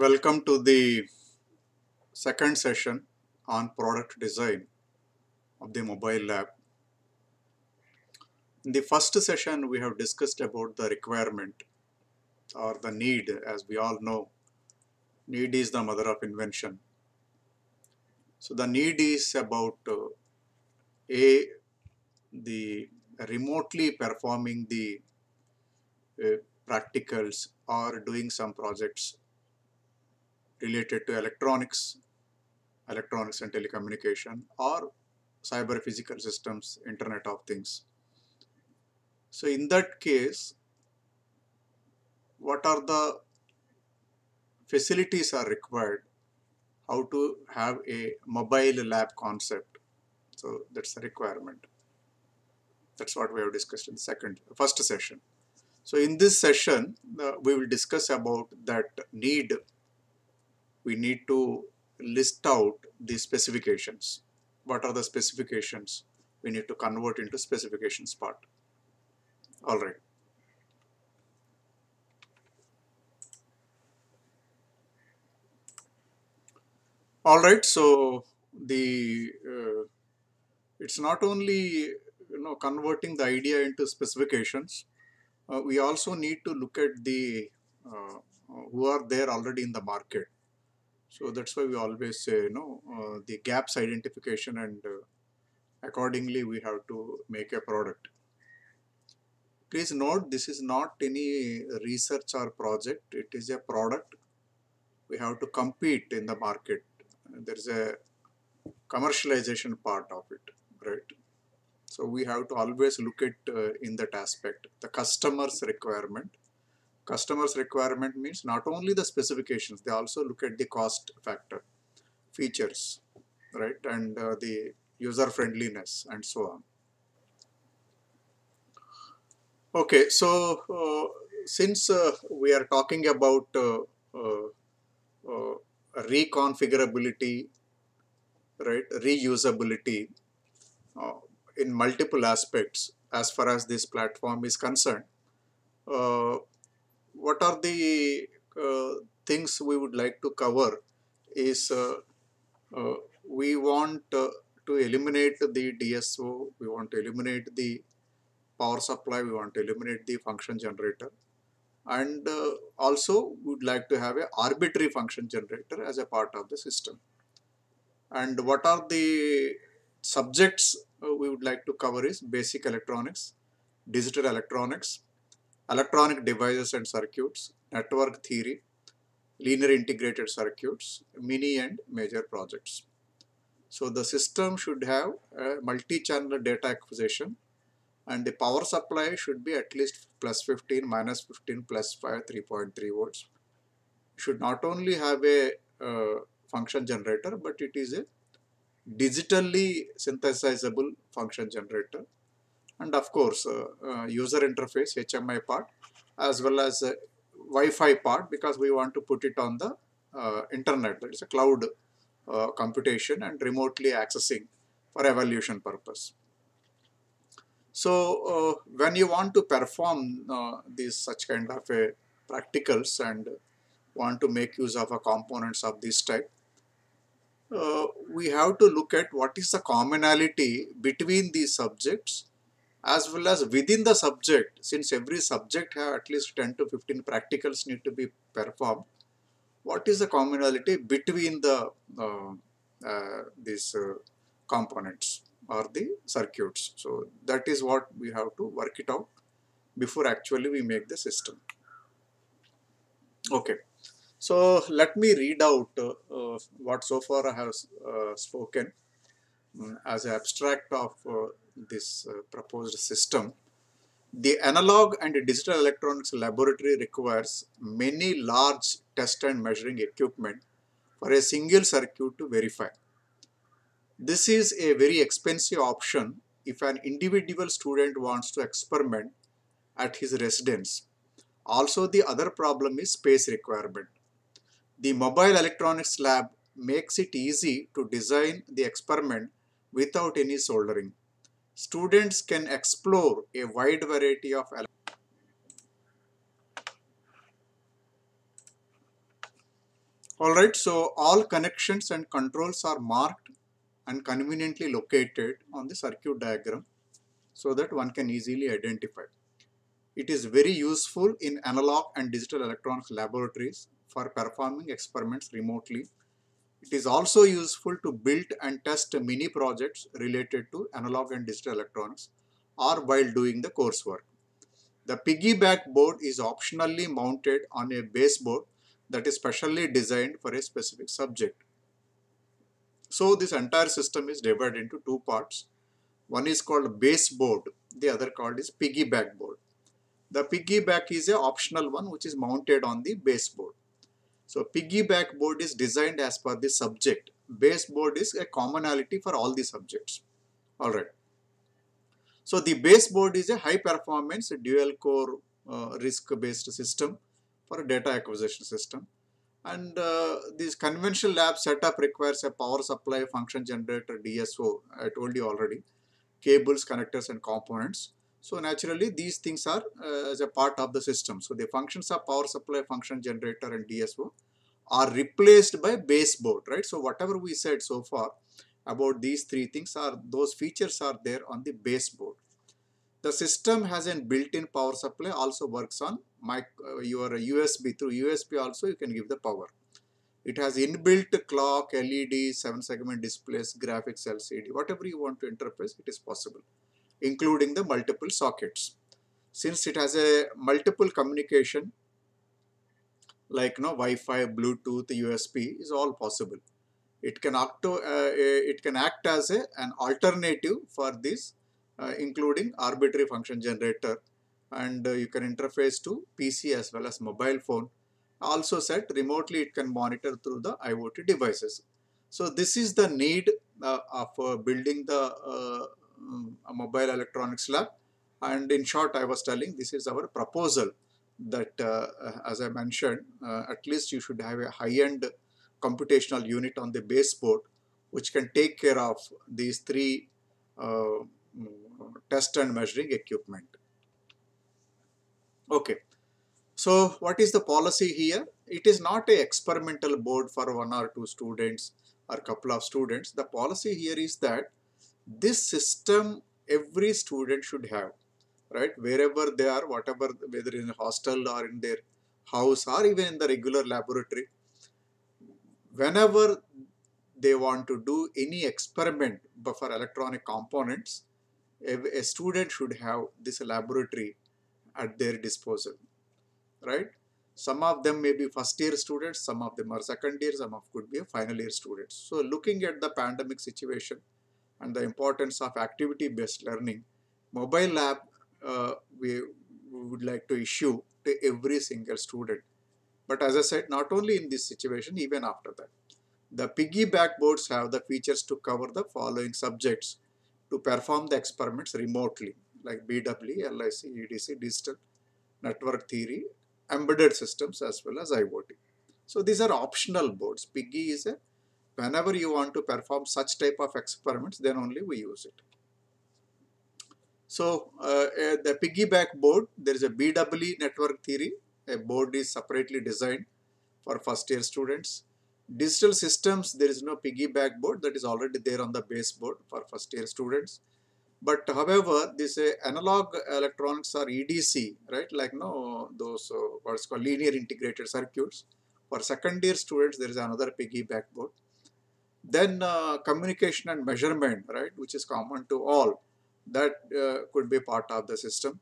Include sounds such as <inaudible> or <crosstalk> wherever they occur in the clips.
Welcome to the second session on product design of the mobile lab. In the first session we have discussed about the requirement or the need as we all know need is the mother of invention. So the need is about uh, A the remotely performing the uh, practicals or doing some projects related to electronics, electronics and telecommunication or cyber physical systems, internet of things. So in that case, what are the facilities are required, how to have a mobile lab concept. So that's the requirement. That's what we have discussed in the second, first session. So in this session, uh, we will discuss about that need we need to list out the specifications. What are the specifications? We need to convert into specifications part. All right. All right, so the uh, it's not only you know converting the idea into specifications uh, we also need to look at the uh, who are there already in the market so that's why we always say, you know, uh, the gaps identification and uh, accordingly we have to make a product. Please note this is not any research or project, it is a product. We have to compete in the market. There is a commercialization part of it, right? So we have to always look at uh, in that aspect, the customer's requirement Customer's requirement means not only the specifications, they also look at the cost factor, features, right, and uh, the user friendliness and so on. Okay, so uh, since uh, we are talking about uh, uh, uh, reconfigurability, right, reusability in multiple aspects as far as this platform is concerned, what are the uh, things we would like to cover is uh, uh, we want to eliminate the DSO, we want to eliminate the power supply, we want to eliminate the function generator and uh, also would like to have a arbitrary function generator as a part of the system. And what are the subjects uh, we would like to cover is basic electronics, digital electronics, electronic devices and circuits, network theory, linear integrated circuits, mini and major projects. So the system should have multi-channel data acquisition and the power supply should be at least plus 15, minus 15, plus 5, 3.3 volts. Should not only have a uh, function generator, but it is a digitally synthesizable function generator and of course uh, uh, user interface HMI part as well as uh, Wi-Fi part because we want to put it on the internet that is a cloud computation and remotely accessing for evaluation purpose. So uh, when you want to perform uh, these such kind of a practicals and want to make use of a components of this type, uh, we have to look at what is the commonality between these subjects as well as within the subject since every subject have at least 10 to 15 practicals need to be performed what is the commonality between the uh, uh, these uh, components or the circuits so that is what we have to work it out before actually we make the system okay so let me read out uh, uh, what so far I have uh, spoken um, as abstract of this uh, proposed system. The analog and digital electronics laboratory requires many large test and measuring equipment for a single circuit to verify. This is a very expensive option if an individual student wants to experiment at his residence. Also the other problem is space requirement. The mobile electronics lab makes it easy to design the experiment without any soldering. Students can explore a wide variety of Alright, so all connections and controls are marked and conveniently located on the circuit diagram so that one can easily identify. It is very useful in analog and digital electronics laboratories for performing experiments remotely it is also useful to build and test mini projects related to analog and digital electronics or while doing the coursework. The piggyback board is optionally mounted on a baseboard that is specially designed for a specific subject. So this entire system is divided into two parts. One is called baseboard, the other called is piggyback board. The piggyback is an optional one which is mounted on the baseboard. So piggyback board is designed as per the subject. Base board is a commonality for all the subjects. Alright. So the base board is a high performance dual core uh, risk based system for data acquisition system. And uh, this conventional lab setup requires a power supply function generator DSO. I told you already. Cables, connectors and components. So naturally these things are uh, as a part of the system. So the functions of power supply, function generator and DSO are replaced by baseboard, right? So whatever we said so far about these three things are those features are there on the baseboard. The system has a built-in power supply also works on uh, your USB. Through USB also you can give the power. It has inbuilt clock, LED, 7 segment displays, graphics, LCD, whatever you want to interface, it is possible including the multiple sockets. Since it has a multiple communication like you know, Wi-Fi, Bluetooth, USB is all possible. It can act, to, uh, uh, it can act as a, an alternative for this uh, including arbitrary function generator and uh, you can interface to PC as well as mobile phone. Also set remotely it can monitor through the IoT devices. So this is the need uh, of uh, building the uh, uh, mobile electronics lab and in short I was telling this is our proposal that uh, uh, as I mentioned uh, at least you should have a high-end computational unit on the baseboard which can take care of these three uh, test and measuring equipment. Okay, so what is the policy here? It is not a experimental board for one or two students or couple of students. The policy here is that this system every student should have right wherever they are whatever whether in a hostel or in their house or even in the regular laboratory whenever they want to do any experiment but for electronic components a student should have this laboratory at their disposal right some of them may be first year students some of them are second year some of could be a final year students so looking at the pandemic situation and the importance of activity-based learning, mobile lab uh, we would like to issue to every single student. But as I said, not only in this situation, even after that. The piggyback boards have the features to cover the following subjects to perform the experiments remotely, like BW, LIC, EDC, digital, network theory, embedded systems, as well as IoT. So these are optional boards. Piggy is a whenever you want to perform such type of experiments then only we use it. So uh, the piggyback board there is a bwe network theory a board is separately designed for first year students. Digital systems there is no piggyback board that is already there on the base board for first year students. But however, this uh, analog electronics or EDC, right? Like no, those uh, what's called linear integrated circuits. For second year students, there is another piggyback board. Then uh, communication and measurement, right, which is common to all, that uh, could be part of the system.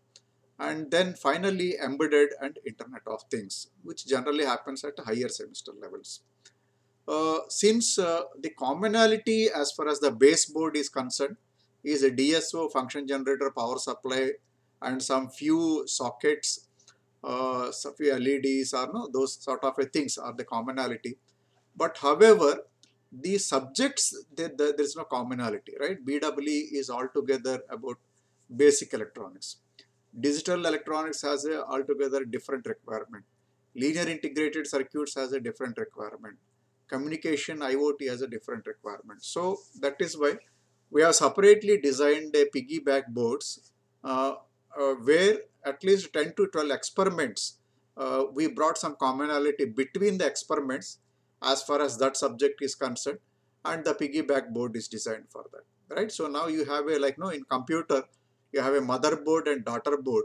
And then finally, embedded and Internet of Things, which generally happens at higher semester levels. Uh, since uh, the commonality as far as the baseboard is concerned is a DSO, function generator, power supply, and some few sockets uh, few LEDs or no, those sort of things are the commonality. But however, the subjects, the, there is no commonality, right? bwe is altogether about basic electronics. Digital electronics has a altogether different requirement. Linear integrated circuits has a different requirement. Communication IoT has a different requirement. So that is why we have separately designed a piggyback boards uh, uh, where at least 10 to 12 experiments uh, we brought some commonality between the experiments as far as that subject is concerned and the piggyback board is designed for that right so now you have a like no in computer you have a motherboard and daughter board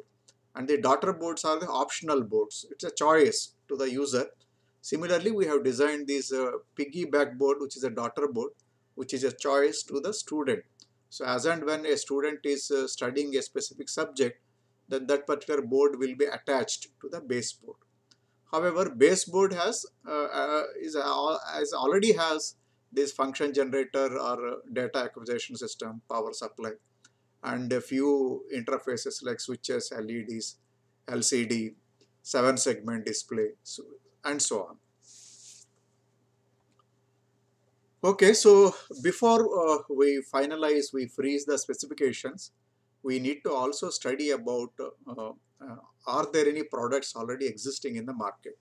and the daughter boards are the optional boards it's a choice to the user similarly we have designed this uh, piggyback board which is a daughter board which is a choice to the student so as and when a student is uh, studying a specific subject then that particular board will be attached to the base board However, baseboard has uh, uh, is, is already has this function generator or data acquisition system, power supply, and a few interfaces like switches, LEDs, LCD, seven segment display, so, and so on. Okay, so before uh, we finalize, we freeze the specifications, we need to also study about uh, uh, are there any products already existing in the market?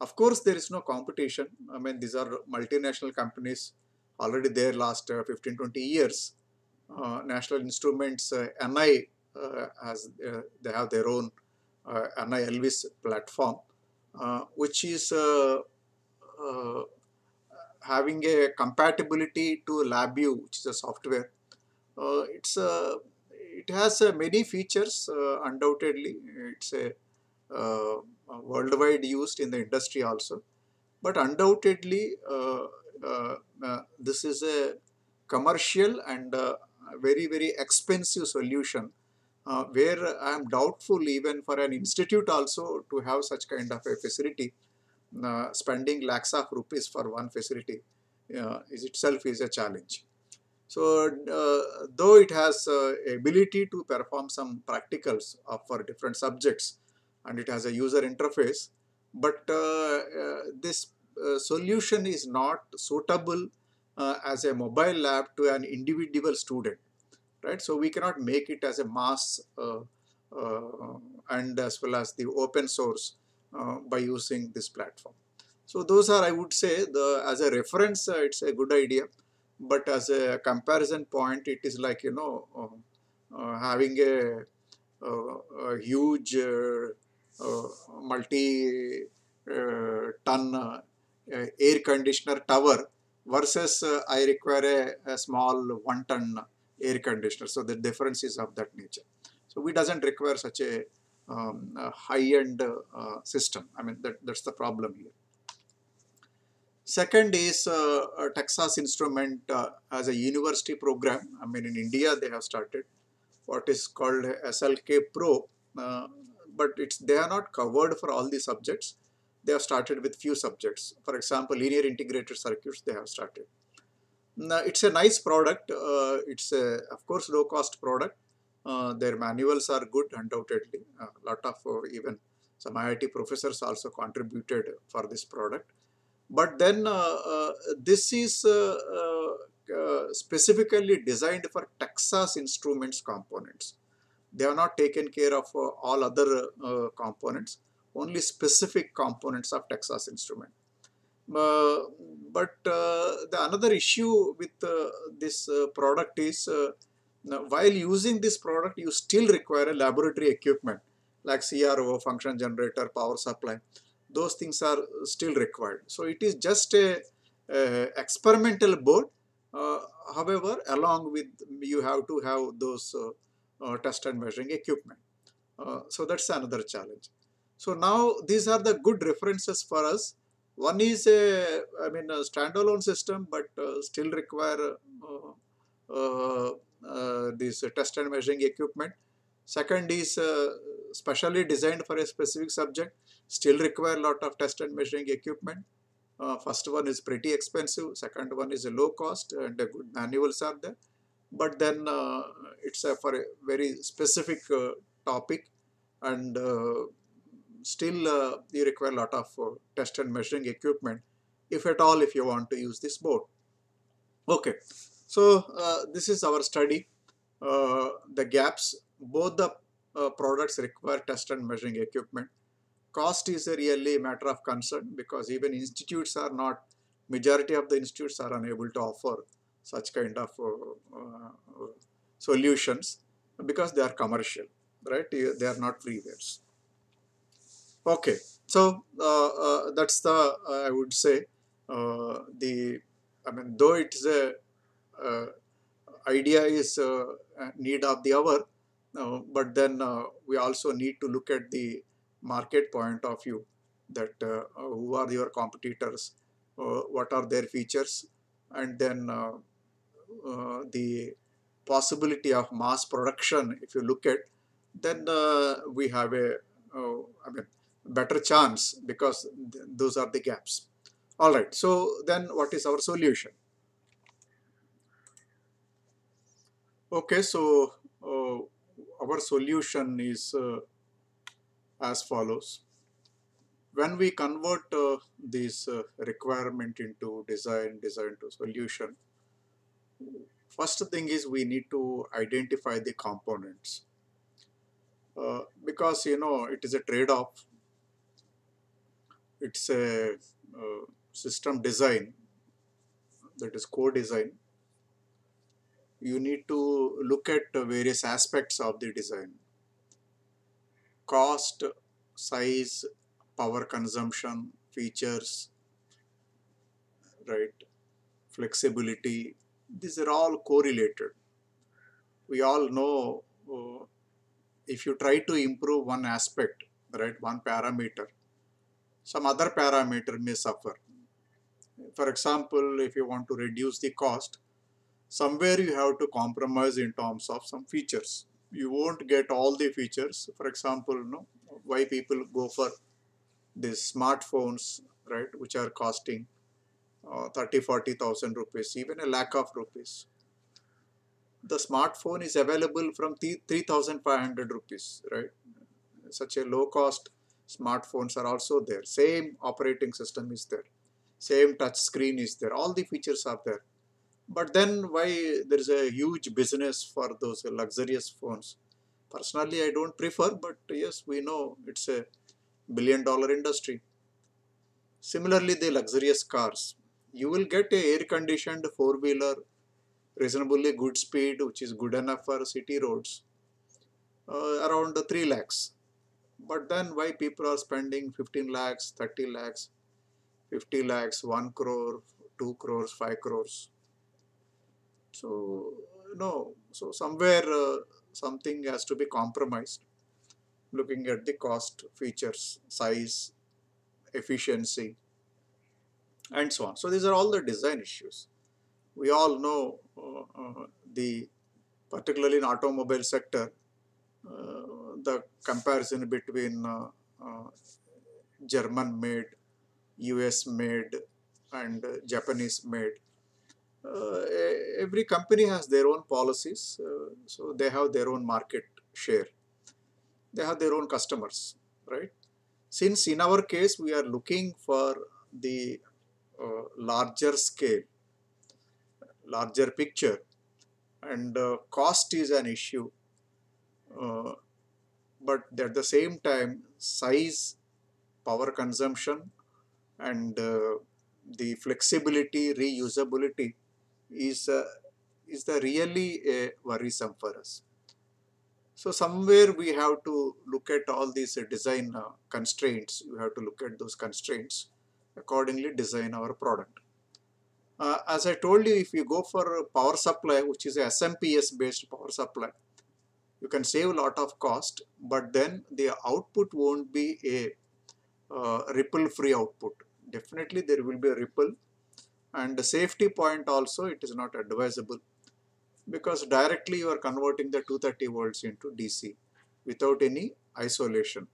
Of course, there is no competition. I mean, these are multinational companies already there last uh, 15, 20 years. Uh, National Instruments, uh, NI, uh, has, uh, they have their own uh, NI Elvis platform, which is having a compatibility to LabVIEW, which is a software. it's a it has uh, many features uh, undoubtedly. It's a uh, worldwide used in the industry also. But undoubtedly, this is a commercial and very, very expensive solution uh, where I am doubtful even for an institute also to have such kind of a facility. Uh, spending lakhs of rupees for one facility uh, is itself is a challenge. So uh, though it has uh, ability to perform some practicals for different subjects and it has a user interface, but uh, uh this uh, solution is not suitable uh, as a mobile lab to an individual student, right? So we cannot make it as a mass and as well as the open source by using this platform. So those are, I would say, the as a reference, it's a good idea but as a comparison point it is like you know um, uh, having a, uh, a huge uh, uh, multi ton air conditioner tower versus I require a, a small one ton air conditioner so the difference is of that nature so we doesn't require such a um, high-end uh, system. I mean, that, that's the problem here. Second is uh, Texas Instrument uh, as a university program. I mean, in India, they have started what is called SLK Pro, uh, but it's they are not covered for all the subjects. They have started with few subjects. For example, linear integrated circuits, they have started. Now, it's a nice product. Uh, it's a, of course, low cost product. Uh, their manuals are good, undoubtedly. A lot of uh, even some IIT professors also contributed for this product but then uh, uh, this is uh, specifically designed for Texas Instruments components. They have not taken care of all other components, only specific components of Texas Instrument. Uh, but uh, the another issue with uh, this product is while using this product you still require a laboratory equipment like CRO, function generator, power supply those things are still required. So it is just a, a experimental board. Uh, however, along with you have to have those uh, uh test and measuring equipment. Uh, so that's another challenge. So now these are the good references for us. One is a, I mean, a standalone system, but uh, still require uh, these test and measuring equipment. Second is uh, specially designed for a specific subject, still require a lot of test and measuring equipment. Uh, first one is pretty expensive, second one is a low cost and a good manuals are there. But then uh, it's for a very specific uh, topic and uh, still uh, you require a lot of test and measuring equipment if at all if you want to use this board. Okay, so this is our study. Uh, the gaps both the uh, products require test and measuring equipment. Cost is a really matter of concern because even institutes are not, majority of the institutes are unable to offer such kind of uh, uh, solutions because they are commercial, right? They are not freewares. Okay, so uh, uh, that's the, uh, I would say, the, I mean, though it is a idea is need of the hour, uh, but then uh, we also need to look at the market point of view that uh, uh who are your competitors, uh, what are their features, and then uh, the possibility of mass production if you look at then we have a I mean better chance because th those are the gaps. All right, so then what is our solution? Okay, so our solution is uh, as follows. When we convert uh, this uh, requirement into design, design to solution, first thing is we need to identify the components uh, because you know it is a trade-off it's a uh, system design that is co-design you need to look at various aspects of the design. Cost, size, power consumption, features, right, flexibility, these are all correlated. We all know uh, if you try to improve one aspect, right, one parameter, some other parameter may suffer. For example, if you want to reduce the cost, somewhere you have to compromise in terms of some features. You won't get all the features. For example, you know, why people go for these smartphones, right, which are costing uh, 30, 40,000 rupees, even a lakh of rupees. The smartphone is available from 3,500 rupees, right? Such a low cost smartphones are also there. Same operating system is there. Same touch screen is there. All the features are there but then why there is a huge business for those luxurious phones? Personally, I don't prefer, but yes, we know it's a billion dollar industry. Similarly, the luxurious cars. You will get a air conditioned four wheeler, reasonably good speed, which is good enough for city roads, uh, around 3 lakhs. But then why people are spending 15 lakhs, 30 lakhs, 50 lakhs, 1 crore, 2 crores, 5 crores? So, no, so somewhere uh, something has to be compromised looking at the cost, features, size, efficiency, and so on. So these are all the design issues. We all know uh, uh, the, particularly in automobile sector, uh, the comparison between uh, uh, German made, US made, and Japanese made uh, every company has their own policies, uh, so they have their own market share. They have their own customers, right? Since in our case, we are looking for the uh, larger scale, larger picture, and uh, cost is an issue uh, but at the same time size power consumption and uh, the flexibility reusability is, uh, is the really a worrisome for us. So somewhere we have to look at all these design uh, constraints. We have to look at those constraints accordingly design our product. Uh, as I told you, if you go for power supply, which is a SMPS based power supply, you can save a lot of cost, but then the output won't be a uh, ripple free output. Definitely there will be a ripple and the safety point also it is not advisable because directly you are converting the 230 volts into DC without any isolation.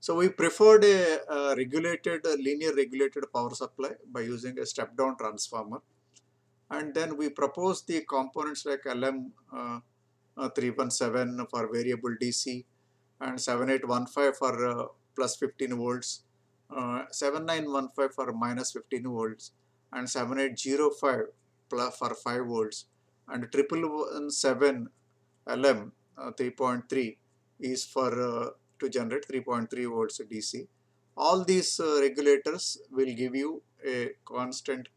So we preferred a, a regulated, a linear regulated power supply by using a step down transformer and then we propose the components like LM uh, uh, 317 for variable DC and 7815 for uh, plus 15 volts uh, 7915 for minus 15 volts and 7805 plus for 5 volts and 3117 LM uh, 3.3 is for uh, to generate 3.3 volts DC. All these uh, regulators will give you a constant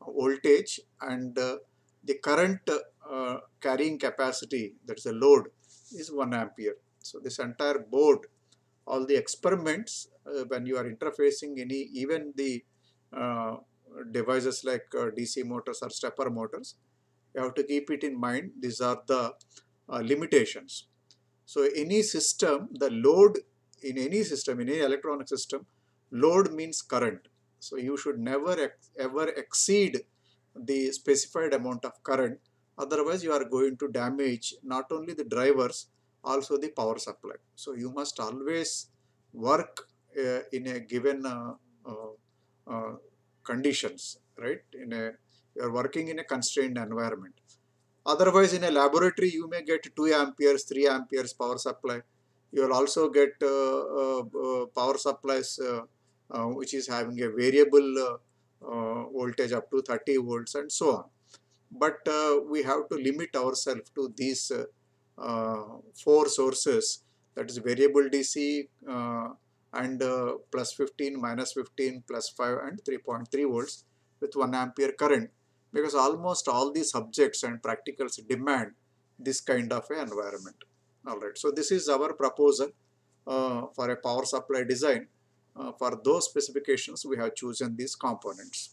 voltage and uh, the current uh, carrying capacity that's a load is 1 ampere. So this entire board all the experiments uh, when you are interfacing any even the uh, devices like uh, DC motors or stepper motors you have to keep it in mind these are the uh, limitations so any system the load in any system in any electronic system load means current so you should never ex ever exceed the specified amount of current otherwise you are going to damage not only the drivers also the power supply. So you must always work uh, in a given uh, uh, uh, conditions, right? In a you are working in a constrained environment. Otherwise, in a laboratory, you may get 2 amperes, 3 amperes power supply. You will also get uh, power supplies which is having a variable voltage up to 30 volts and so on. But we have to limit ourselves to these uh, four sources that is variable DC uh, and uh, plus 15, minus 15, plus 5 and 3.3 volts with 1 ampere current because almost all the subjects and practicals demand this kind of a environment. Alright, so this is our proposal uh, for a power supply design. Uh, for those specifications, we have chosen these components.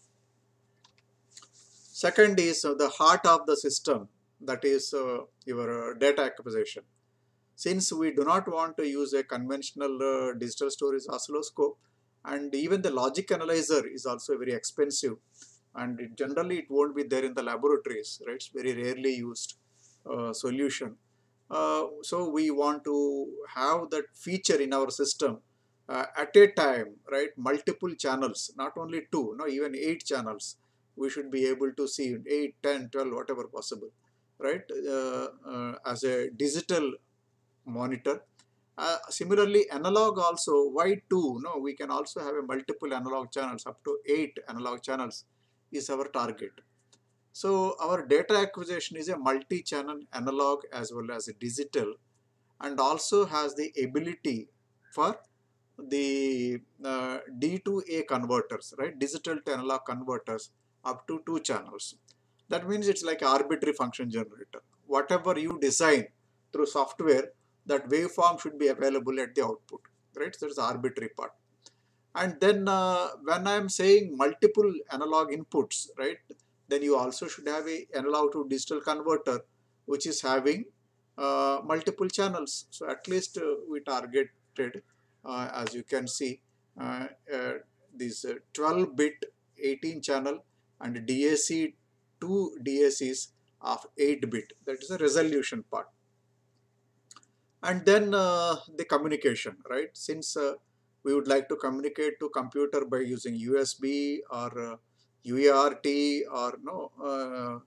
Second is uh, the heart of the system that is uh, your uh, data acquisition. Since we do not want to use a conventional uh, digital storage oscilloscope and even the logic analyzer is also very expensive and it generally it won't be there in the laboratories, right? It's very rarely used uh, solution. so we want to have that feature in our system uh, at a time, right? Multiple channels, not only two, no, even eight channels. We should be able to see 8, 10, 12, whatever possible right, uh, uh, as a digital monitor. Uh, similarly, analog also, why two? No, we can also have a multiple analog channels, up to eight analog channels is our target. So our data acquisition is a multi-channel analog as well as a digital and also has the ability for the uh, D to A converters, right? Digital to analog converters up to two channels. That means it's like arbitrary function generator. Whatever you design through software, that waveform should be available at the output, right? So that's arbitrary part. And then uh, when I'm saying multiple analog inputs, right? Then you also should have a analog to digital converter, which is having uh, multiple channels. So at least uh, we targeted, uh, as you can see, uh, uh, these 12-bit 18 channel and DAC two DACs of 8-bit. That is the resolution part. And then uh, the communication, right? Since uh, we would like to communicate to computer by using USB or uh, UART or no uh,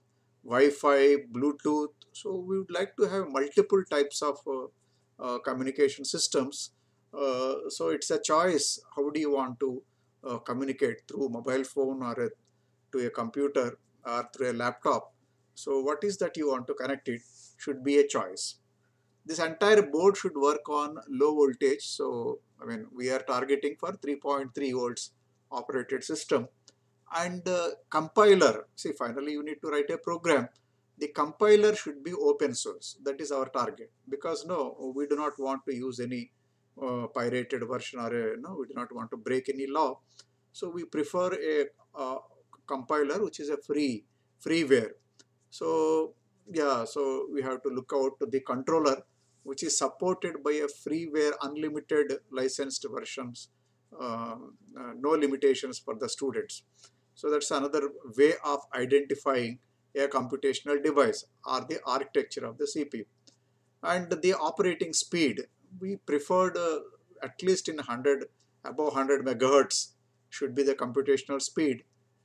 Wi-Fi, Bluetooth. So we would like to have multiple types of uh, uh, communication systems. so it's a choice. How do you want to communicate through mobile phone or a, to a computer or through a laptop. So what is that you want to connect it should be a choice. This entire board should work on low voltage. So I mean we are targeting for 3.3 volts operated system and uh, compiler see finally you need to write a program the compiler should be open source that is our target because no we do not want to use any uh, pirated version or a, no we do not want to break any law so we prefer a uh, compiler which is a free freeware so yeah so we have to look out to the controller which is supported by a freeware unlimited licensed versions uh, uh, no limitations for the students so that's another way of identifying a computational device or the architecture of the CPU and the operating speed we preferred uh, at least in 100 above 100 megahertz should be the computational speed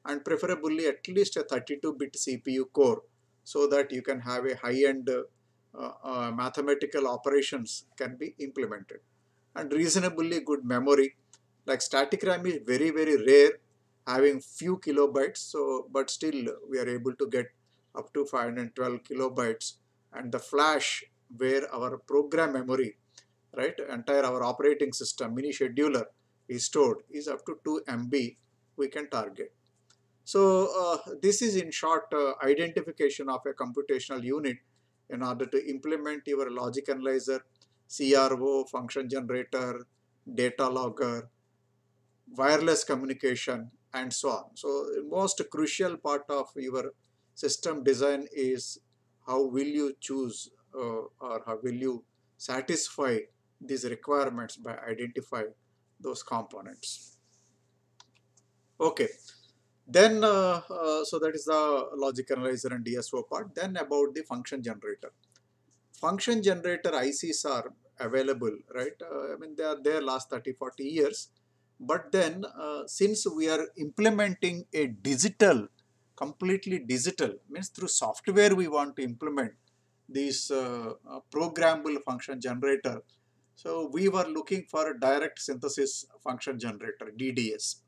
and preferably at least a 32-bit CPU core so that you can have a high-end uh, uh, mathematical operations can be implemented. And reasonably good memory, like static RAM is very, very rare, having few kilobytes, so but still we are able to get up to 512 kilobytes. And the flash where our program memory, right, entire our operating system, mini scheduler is stored is up to 2 MB we can target. So uh, this is in short uh, identification of a computational unit in order to implement your logic analyzer, CRO, function generator, data logger, wireless communication, and so on. So most crucial part of your system design is how will you choose uh, or how will you satisfy these requirements by identifying those components. Okay, then, uh, uh, so that is the logic analyzer and DSO part. Then about the function generator. Function generator ICs are available, right? Uh, I mean, they are there last 30, 40 years. But then, since we are implementing a digital completely digital means through software we want to implement this uh, programmable function generator so we were looking for a direct synthesis function generator dds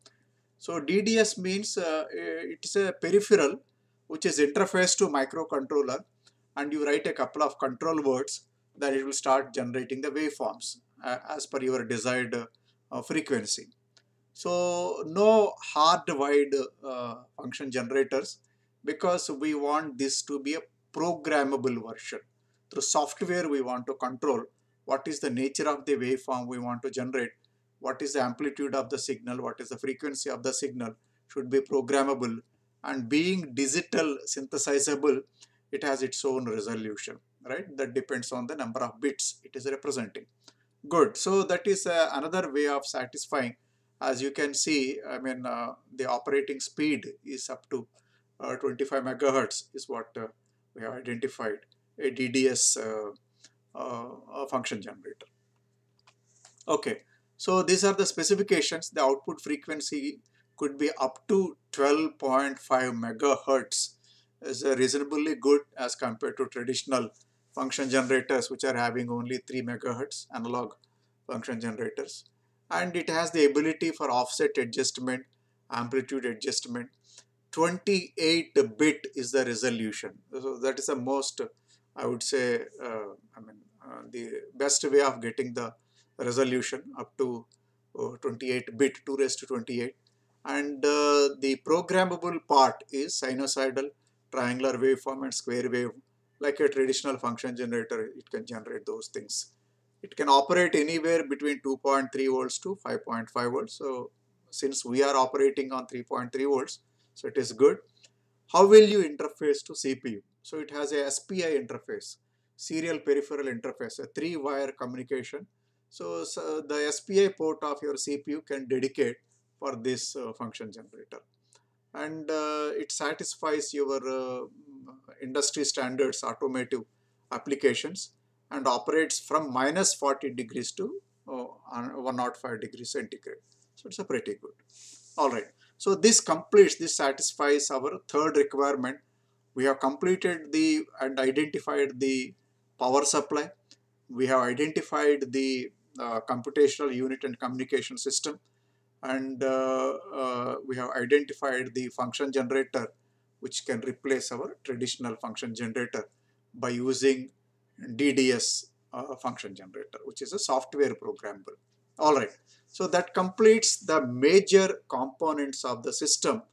so DDS means uh, eh, it's a peripheral which is interface to microcontroller and you write a couple of control words that it will start generating the waveforms uh, as per your desired uh, frequency. So no hard-wired uh, function generators because we want this to be a programmable version. Through software we want to control what is the nature of the waveform we want to generate what is the amplitude of the signal, what is the frequency of the signal should be programmable and being digital synthesizable, it has its own resolution, right? That depends on the number of bits it is representing. Good. So that is uh, another way of satisfying. As you can see, I mean, uh, the operating speed is up to uh, 25 megahertz is what uh, we have identified a DDS uh, uh, function generator. Okay. So these are the specifications. The output frequency could be up to 12.5 megahertz is reasonably good as compared to traditional function generators which are having only 3 megahertz analog function generators and it has the ability for offset adjustment amplitude adjustment 28 bit is the resolution so that is the most i would say uh, i mean uh, the best way of getting the resolution up to uh, 28 bit 2 raised to 28 and uh, the programmable part is sinusoidal triangular waveform and square wave like a traditional function generator it can generate those things it can operate anywhere between 2.3 volts to 5.5 volts so since we are operating on 3.3 volts so it is good how will you interface to CPU so it has a SPI interface serial peripheral interface a three wire communication so, so uh, the SPI port of your CPU can dedicate for this uh, function generator and uh, it satisfies your uh, mm, industry standards automotive applications and operates from minus 40 degrees to uh, 105 degrees centigrade. So it's a pretty good. All right. So this completes, this satisfies our third requirement. We have completed the and identified the power supply. We have identified the uh, computational unit and communication system. And uh, uh, we have identified the function generator which can replace our traditional function generator by using DDS function generator, which is a software programmable. All right. So that completes the major components of the system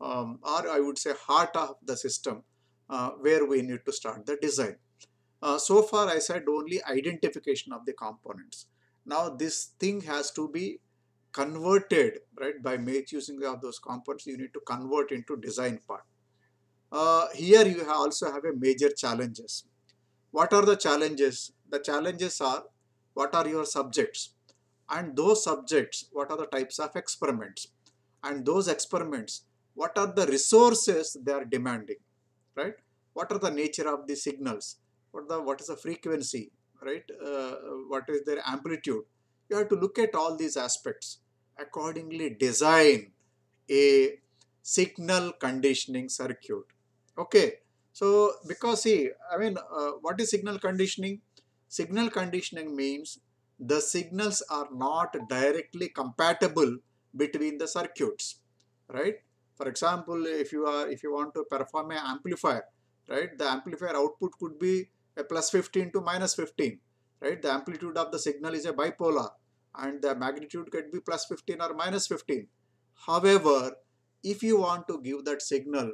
um, or I would say heart of the system uh, where we need to start the design. Uh, so far I said only identification of the components. Now this thing has to be converted, right? By making using of those components, you need to convert into design part. Uh, here you also have a major challenges. What are the challenges? The challenges are what are your subjects and those subjects, what are the types of experiments and those experiments, what are the resources they are demanding, right? What are the nature of the signals? What, the, what is the frequency? right? Uh, what is their amplitude? You have to look at all these aspects. Accordingly, design a signal conditioning circuit. Okay, so because see, I mean, uh, what is signal conditioning? Signal conditioning means the signals are not directly compatible between the circuits, right? For example, if you are if you want to perform an amplifier, right? The amplifier output could be a plus 15 to minus 15, right? The amplitude of the signal is a bipolar and the magnitude could be plus 15 or minus 15. However, if you want to give that signal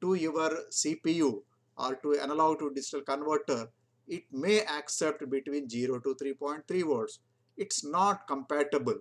to your CPU or to analog to digital converter, it may accept between 0 to 3.3 volts. It's not compatible.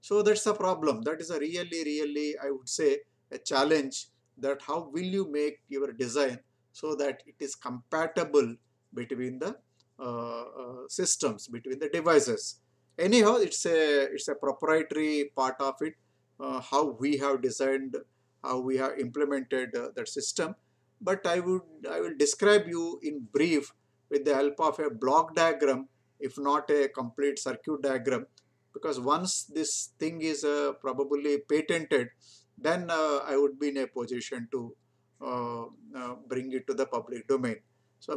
So that's the problem. That is a really, really, I would say, a challenge that how will you make your design so that it is compatible between the uh, uh, systems, between the devices. Anyhow, it's a, it's a proprietary part of it, uh, how we have designed, how we have implemented that system. But I, would, I will describe you in brief with the help of a block diagram, if not a complete circuit diagram, because once this thing is uh, probably patented, then uh, I would be in a position to uh, bring it to the public domain. So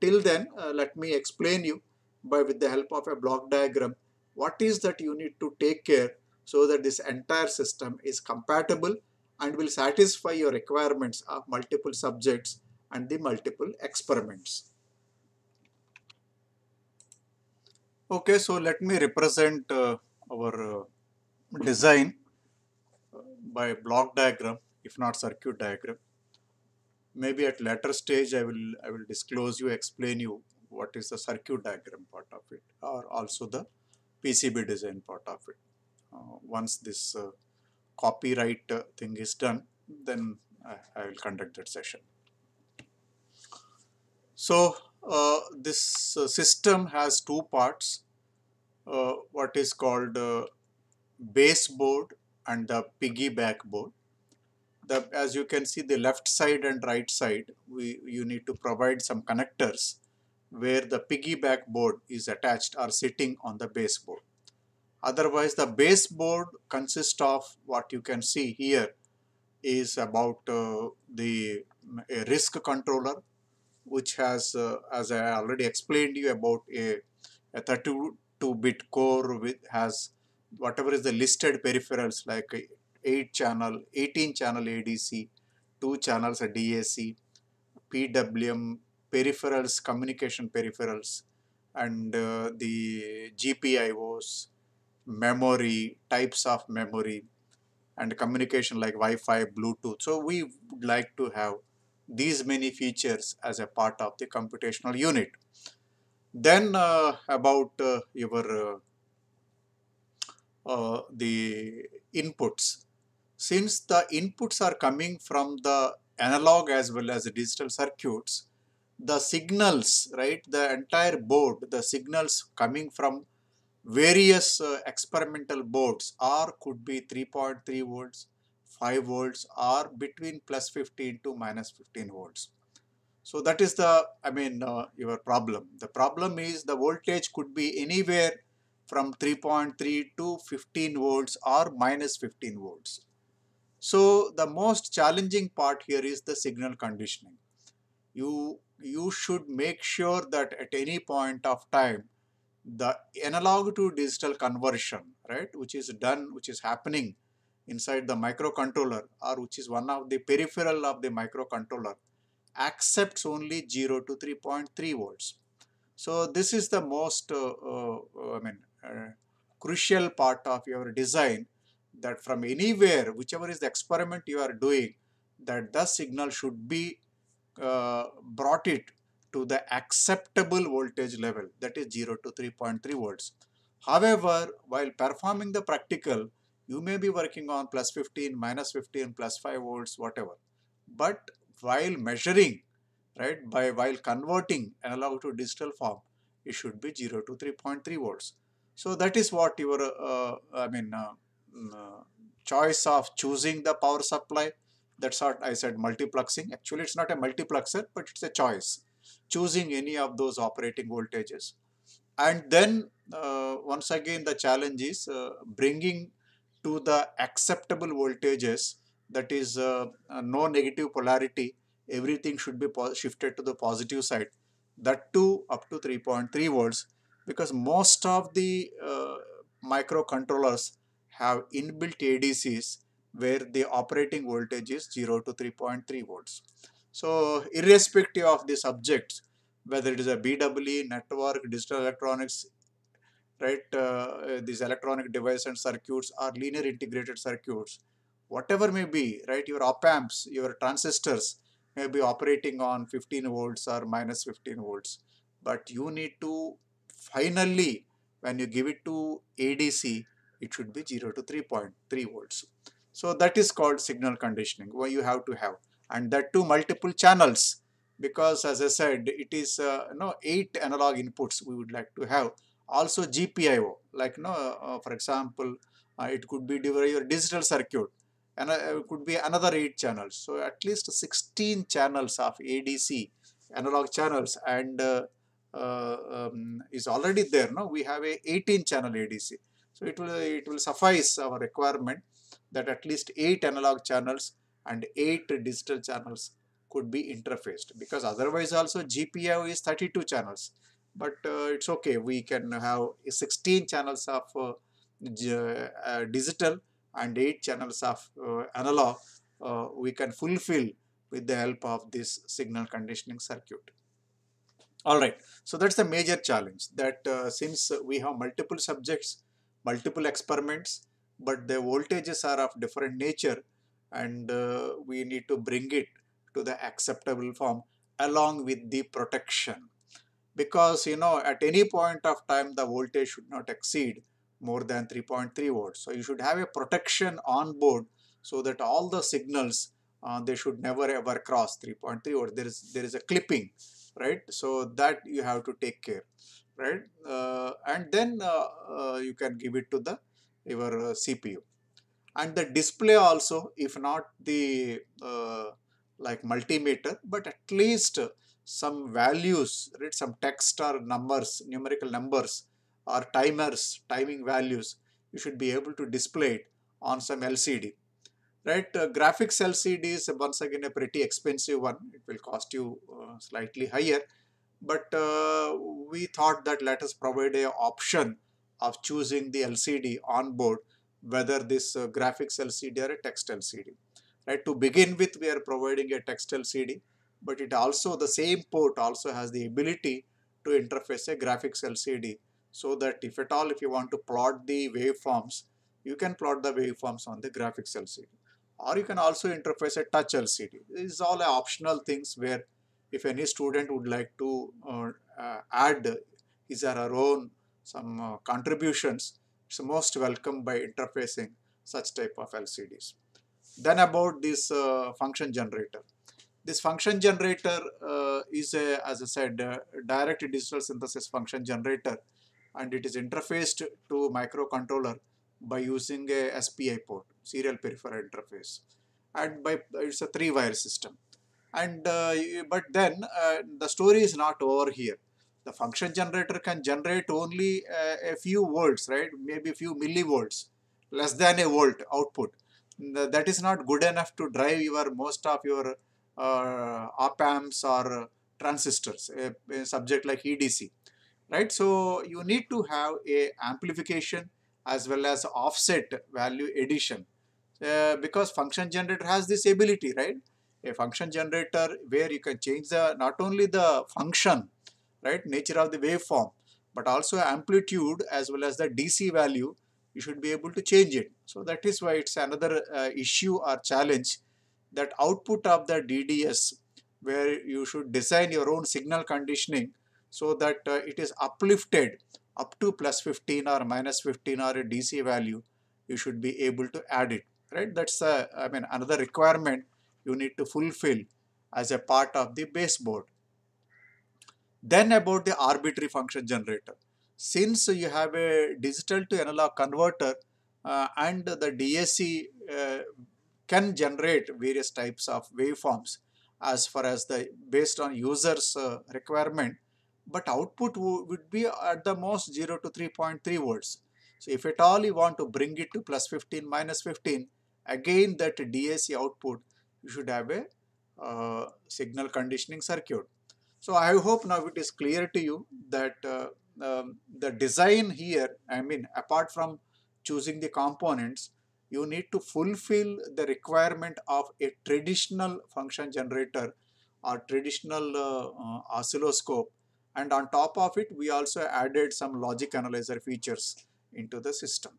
till then, uh, let me explain you by with the help of a block diagram, what is that you need to take care so that this entire system is compatible and will satisfy your requirements of multiple subjects and the multiple experiments. Okay, so let me represent uh, our uh, design uh, by block diagram, if not circuit diagram maybe at later stage I will I will disclose you explain you what is the circuit diagram part of it or also the PCB design part of it. Uh, once this uh, copyright uh, thing is done then I, I, will conduct that session. So uh, this uh, system has two parts uh, what is called baseboard and the piggyback board the, as you can see the left side and right side we you need to provide some connectors where the piggyback board is attached or sitting on the baseboard otherwise the baseboard consists of what you can see here is about uh, the mm, a risk controller which has uh, as I already explained you about a, a 32 bit core with has whatever is the listed peripherals like 8 channel, 18 channel ADC, 2 channels DAC, PWM, peripherals, communication peripherals, and uh, the GPIOs, memory, types of memory, and communication like Wi-Fi, Bluetooth. So we would like to have these many features as a part of the computational unit. Then uh, about uh, your uh, uh the inputs since the inputs are coming from the analog as well as the digital circuits, the signals, right, the entire board, the signals coming from various uh, experimental boards R could be 3.3 volts, 5 volts or between plus 15 to minus 15 volts. So that is the, I mean, uh, your problem. The problem is the voltage could be anywhere from 3.3 to 15 volts or minus 15 volts. So the most challenging part here is the signal conditioning. You, you should make sure that at any point of time, the analog to digital conversion, right, which is done, which is happening inside the microcontroller or which is one of the peripheral of the microcontroller accepts only 0 to 3.3 volts. So this is the most, uh, uh, I mean, uh, crucial part of your design that from anywhere, whichever is the experiment you are doing, that the signal should be uh, brought it to the acceptable voltage level, that is 0 to 3.3 volts. However, while performing the practical, you may be working on plus 15, minus 15, plus 5 volts, whatever. But while measuring, right, by while converting analog to digital form, it should be 0 to 3.3 volts. So that is what your, uh, uh I mean, uh, uh, choice of choosing the power supply. That's what I said multiplexing. Actually, it's not a multiplexer, but it's a choice. Choosing any of those operating voltages. And then uh, once again, the challenge is uh, bringing to the acceptable voltages that is uh, uh no negative polarity. Everything should be shifted to the positive side. That too up to 3.3 volts because most of the uh, microcontrollers have inbuilt ADCs where the operating voltage is 0 to 3.3 volts. So irrespective of the subjects, whether it is a BWE, network, digital electronics, right, uh, these electronic device and circuits or linear integrated circuits, whatever may be, right, your op amps, your transistors may be operating on 15 volts or minus 15 volts. But you need to finally, when you give it to ADC, it should be 0 to 3.3 volts. So that is called signal conditioning where you have to have and that two multiple channels because as I said it is uh, you know, 8 analog inputs we would like to have. Also GPIO like you know, uh, for example uh, it could be your digital circuit and uh, it could be another 8 channels. So at least 16 channels of ADC analog channels and uh, uh, um, is already there. No, we have a 18 channel ADC. So it will, it will suffice our requirement that at least 8 analog channels and 8 digital channels could be interfaced because otherwise also GPIO is 32 channels but uh, it's okay we can have 16 channels of uh, uh, digital and 8 channels of uh, analog uh, we can fulfill with the help of this signal conditioning circuit. Alright, so that's the major challenge that uh, since we have multiple subjects multiple experiments, but the voltages are of different nature and uh, we need to bring it to the acceptable form along with the protection because you know at any point of time the voltage should not exceed more than 3.3 volts so you should have a protection on board so that all the signals uh, they should never ever cross 3.3 or there is there is a clipping right so that you have to take care right uh, and then uh, uh, you can give it to the your CPU and the display also if not the like multimeter but at least some values right some text or numbers numerical numbers or timers timing values you should be able to display it on some LCD right uh, graphics LCD is once again a pretty expensive one it will cost you uh, slightly higher but uh, we thought that let us provide a option of choosing the LCD on board whether this uh, graphics LCD or a text LCD right to begin with we are providing a text LCD but it also the same port also has the ability to interface a graphics LCD so that if at all if you want to plot the waveforms you can plot the waveforms on the graphics LCD or you can also interface a touch LCD. These are all optional things where if any student would like to uh, uh, add his or her own some uh, contributions, it's most welcome by interfacing such type of LCDs. Then about this function generator. This function generator is, a, as I said, direct digital synthesis function generator and it is interfaced to microcontroller by using a SPI port, serial peripheral interface. And by it's a three wire system and uh, but then uh, the story is not over here the function generator can generate only uh, a few volts, right? Maybe a few millivolts, less than a volt output. That is not good enough to drive your most of your uh, op amps or transistors, a, a, subject like EDC, right? So you need to have a amplification as well as offset value addition uh, because function generator has this ability, right? a function generator where you can change the not only the function right nature of the waveform but also amplitude as well as the DC value you should be able to change it so that is why it's another uh, issue or challenge that output of the DDS where you should design your own signal conditioning so that uh, it is uplifted up to plus 15 or minus 15 or a DC value you should be able to add it right that's uh, I mean another requirement you need to fulfill as a part of the baseboard. Then about the arbitrary function generator. Since you have a digital to analog converter uh, and the DAC uh, can generate various types of waveforms as far as the based on user's uh, requirement, but output would be at the most 0 to 3.3 volts. So if at all you want to bring it to plus 15, minus 15, again that DAC output you should have a uh, signal conditioning circuit. So I hope now it is clear to you that uh, um, the design here, I mean apart from choosing the components, you need to fulfill the requirement of a traditional function generator or traditional uh, uh oscilloscope and on top of it we also added some logic analyzer features into the system.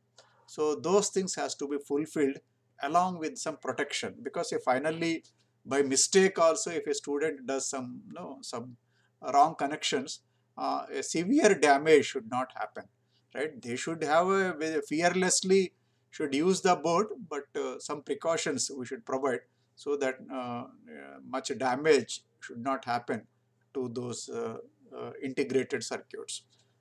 So those things has to be fulfilled along with some protection because if finally by mistake also if a student does some you know, some wrong connections uh, a severe damage should not happen right they should have a, fearlessly should use the board but uh, some precautions we should provide so that uh, uh much damage should not happen to those uh, uh, integrated circuits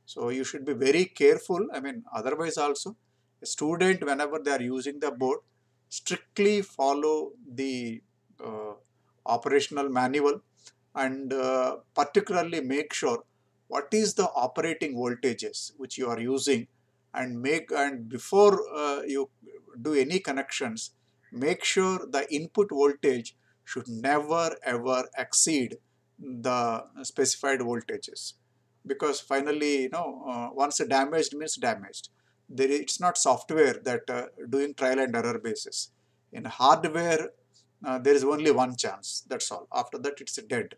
so you should be very careful i mean otherwise also a student whenever they are using the board strictly follow the uh, operational manual and uh, particularly make sure what is the operating voltages which you are using and make and before uh, you do any connections make sure the input voltage should never ever exceed the specified voltages because finally you know uh, once damaged means damaged there, it's not software that uh, doing trial and error basis. In hardware, uh, there is only one chance, that's all. After that, it's dead.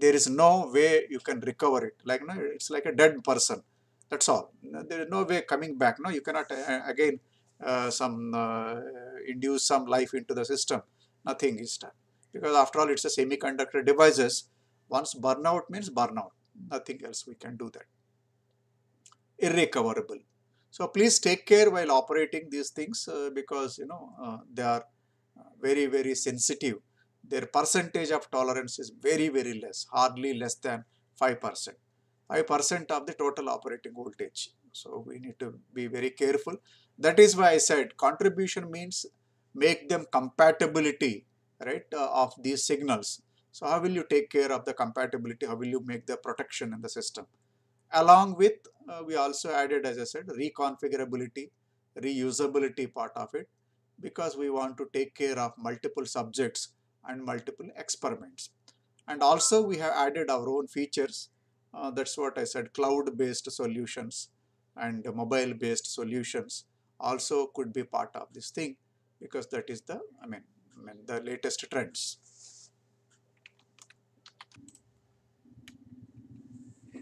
There is no way you can recover it. Like no, It's like a dead person, that's all. There is no way coming back. No, You cannot, uh, again, uh, some uh, induce some life into the system. Nothing is done. Because after all, it's a semiconductor devices. Once burnout means burnout. Nothing else we can do that. Irrecoverable. So please take care while operating these things uh, because you know uh, they are uh, very very sensitive. Their percentage of tolerance is very very less, hardly less than 5%. 5% of the total operating voltage. So we need to be very careful. That is why I said contribution means make them compatibility right uh, of these signals. So how will you take care of the compatibility? How will you make the protection in the system? Along with, uh, we also added, as I said, reconfigurability, reusability part of it because we want to take care of multiple subjects and multiple experiments. And also we have added our own features. Uh, that's what I said, cloud-based solutions and mobile-based solutions also could be part of this thing because that is the, I mean, I mean the latest trends.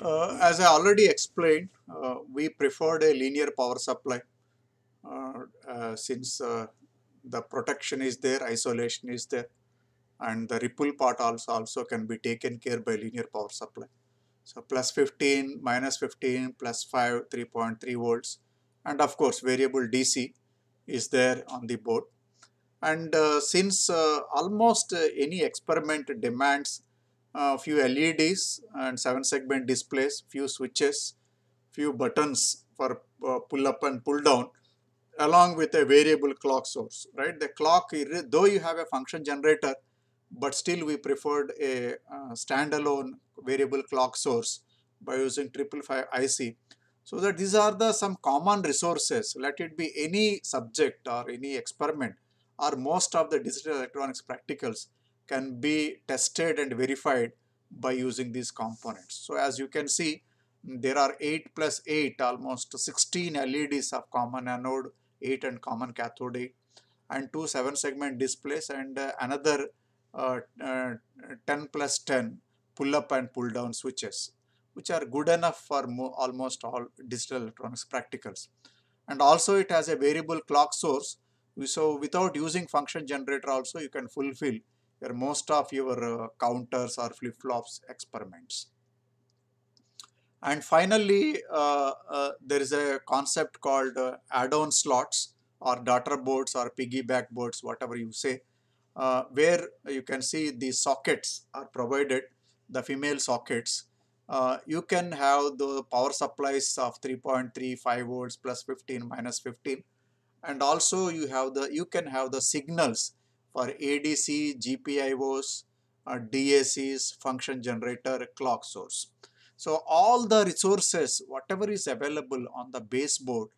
Uh, as I already explained, uh, we preferred a linear power supply uh, uh since uh, the protection is there, isolation is there, and the ripple part also, also can be taken care by linear power supply. So plus 15, minus 15, plus 5, 3.3 volts, and of course variable DC is there on the board. And uh, since almost any experiment demands uh, few LEDs and 7 segment displays, few switches, few buttons for uh, pull up and pull down along with a variable clock source, right? The clock, though you have a function generator, but still we preferred a uh, standalone variable clock source by using 555 IC. So that these are the some common resources, let it be any subject or any experiment or most of the digital electronics practicals can be tested and verified by using these components. So as you can see, there are 8 plus 8, almost 16 LEDs of common anode 8 and common cathode 8 and two 7 segment displays and uh, another uh, uh, 10 plus 10 pull up and pull down switches which are good enough for almost all digital electronics practicals. And also it has a variable clock source so without using function generator also you can fulfill where most of your uh, counters or flip-flops experiments. And finally, uh, uh, there is a concept called uh, add-on slots or daughter boards or piggyback boards, whatever you say, uh, where you can see the sockets are provided, the female sockets. Uh, you can have the power supplies of 3.35 volts plus 15 minus 15 and also you have the you can have the signals for ADC, GPIOs, uh, DACs, function generator, clock source. So all the resources, whatever is available on the baseboard,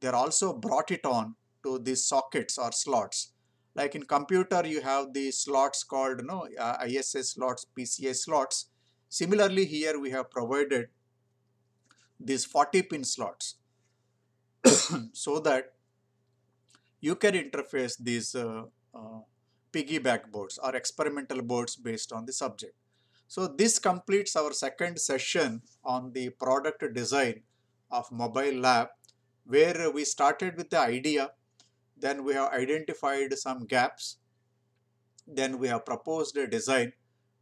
they're also brought it on to these sockets or slots. Like in computer, you have the slots called you know, uh, ISS slots, PCI slots. Similarly, here we have provided these 40 pin slots <coughs> so that you can interface these uh, uh, piggyback boards or experimental boards based on the subject. So this completes our second session on the product design of mobile lab where we started with the idea, then we have identified some gaps, then we have proposed a design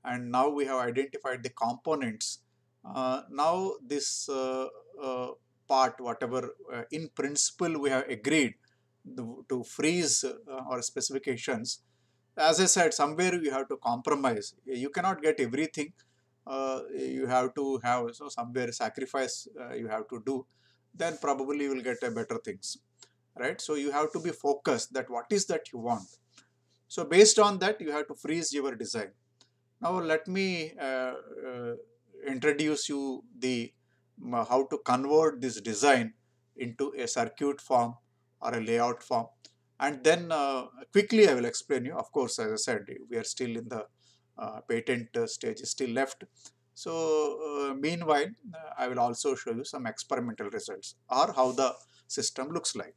and now we have identified the components. Uh, now this uh, uh, part whatever uh, in principle we have agreed to freeze uh, our specifications as I said, somewhere you have to compromise. You cannot get everything. Uh, you have to have so somewhere sacrifice uh, you have to do. Then probably you will get a better things, right? So you have to be focused that what is that you want. So based on that, you have to freeze your design. Now let me uh, uh introduce you the how to convert this design into a circuit form or a layout form. And then uh, quickly I will explain you, of course, as I said, we are still in the uh, patent uh, stage is still left. So meanwhile, I will also show you some experimental results or how the system looks like.